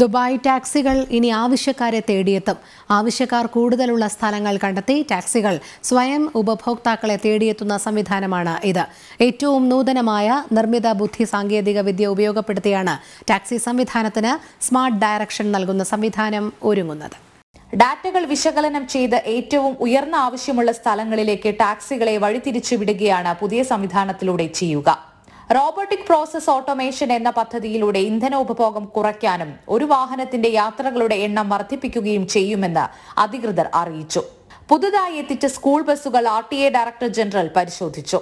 Dubai ടാക്സികൾ ഇനി ആവശ്യക്കാരെ തേടിയെത്തും ആവശ്യക്കാർ കൂടുതലുള്ള സ്ഥലങ്ങൾ കണ്ടെത്തി ടാക്സികൾ സ്വയം ഉപഭോക്താക്കളെ തേടിയെത്തുന്ന സംവിധാനമാണ് ഇത് ഏറ്റവും നൂതനമായ നിർമ്മിത ബുദ്ധി സാങ്കേതിക വിദ്യ ഉപയോഗപ്പെടുത്തിയാണ് ടാക്സി സംവിധാനത്തിന് സ്മാർട്ട് ഡയറക്ഷൻ നൽകുന്ന സംവിധാനം ഒരുങ്ങുന്നത് ഡാറ്റകൾ വിശകലനം ചെയ്ത് ഏറ്റവും ഉയർന്ന ആവശ്യമുള്ള സ്ഥലങ്ങളിലേക്ക് ടാക്സികളെ വഴിതിരിച്ചുവിടുകയാണ് പുതിയ സംവിധാനത്തിലൂടെ ചെയ്യുക റോബോട്ടിക് പ്രോസസ് ഓട്ടോമേഷൻ എന്ന പദ്ധതിയിലൂടെ ഇന്ധന ഉപഭോഗം കുറയ്ക്കാനും ഒരു വാഹനത്തിന്റെ യാത്രകളുടെ എണ്ണം വർദ്ധിപ്പിക്കുകയും ചെയ്യുമെന്ന് അധികൃതർ അറിയിച്ചു പുതുതായി എത്തിച്ച സ്കൂൾ ബസ്സുകൾ R T A director general പരിശോധിച്ചു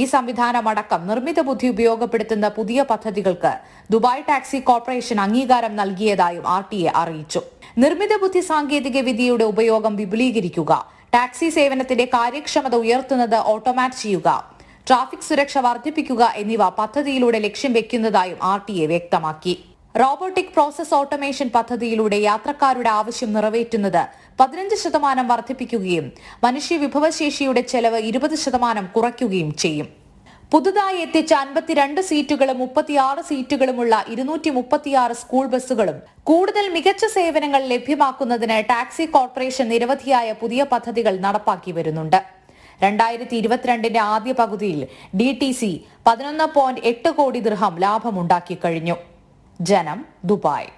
ഈ സംവിധാനമടക്കം നിർമ്മിത ബുദ്ധി ഉപയോഗപ്പെടുത്തുന്ന പുതിയ പദ്ധതികൾക്ക് ദുബായ് ടാക്സി കോർപ്പറേഷൻ അംഗീകാരം നൽകിയതായും ആർ ടി എ അറിയിച്ചു നിർമ്മിത ബുദ്ധി സാങ്കേതിക വിദ്യയുടെ ഉപയോഗം വിപുലീകരിക്കുക ടാക്സി സേവനത്തിന്റെ കാര്യക്ഷമത ഉയർത്തുന്നത് ഓട്ടോമാറ്റ് ചെയ്യുക ട്രാഫിക് സുരക്ഷ വർദ്ധിപ്പിക്കുക എന്നിവ പദ്ധതിയിലൂടെ ലക്ഷ്യം വെക്കുന്നതായും ആർ വ്യക്തമാക്കി റോബോട്ടിക് പ്രോസസ് ഓട്ടോമേഷൻ പദ്ധതിയിലൂടെ യാത്രക്കാരുടെ ആവശ്യം നിറവേറ്റുന്നത് പതിനഞ്ച് ശതമാനം വർദ്ധിപ്പിക്കുകയും മനുഷ്യ വിഭവശേഷിയുടെ ചെലവ് ഇരുപത് ശതമാനം കുറയ്ക്കുകയും ചെയ്യും പുതുതായി എത്തിച്ച അൻപത്തിരണ്ട് സീറ്റുകളും മുപ്പത്തിയാറ് സീറ്റുകളുമുള്ള ഇരുന്നൂറ്റി മുപ്പത്തിയാറ് സ്കൂൾ ബസ്സുകളും കൂടുതൽ മികച്ച സേവനങ്ങൾ ലഭ്യമാക്കുന്നതിന് ടാക്സി കോർപ്പറേഷൻ നിരവധിയായ പുതിയ പദ്ധതികൾ നടപ്പാക്കി വരുന്നുണ്ട് രണ്ടായിരത്തി ഇരുപത്തിരണ്ടിന്റെ ആദ്യ പകുതിയിൽ ഡി ടി സി പതിനൊന്ന് പോയിന്റ് എട്ട് കോടി ദൃഹം ലാഭമുണ്ടാക്കി കഴിഞ്ഞു ജനം ദുബായ്